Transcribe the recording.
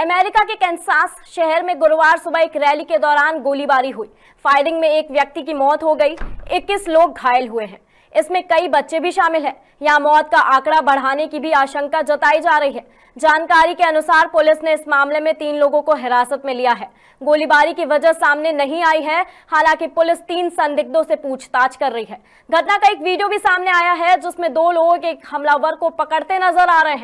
America के Kansas शहर में गुरुवार सुबह एक रैली के दौरान गोलीबारी हुई फायरिंग में एक व्यक्ति की मौत हो गई 21 लोग घायल हुए हैं इसमें कई बच्चे भी शामिल हैं यहाँ मौत का आंकड़ा बढ़ाने की भी आशंका जताई जा रही है जानकारी के अनुसार पुलिस ने इस मामले में तीन लोगों को हिरासत में लिया है गोलीबारी की वजह सामने नहीं आई है हालांकि पुलिस तीन संदिग्धों से पूछताछ कर रही है घटना का एक वीडियो भी सामने आया है जिसमें दो लोग एक हमलावर को पकड़ते नजर आ रहे हैं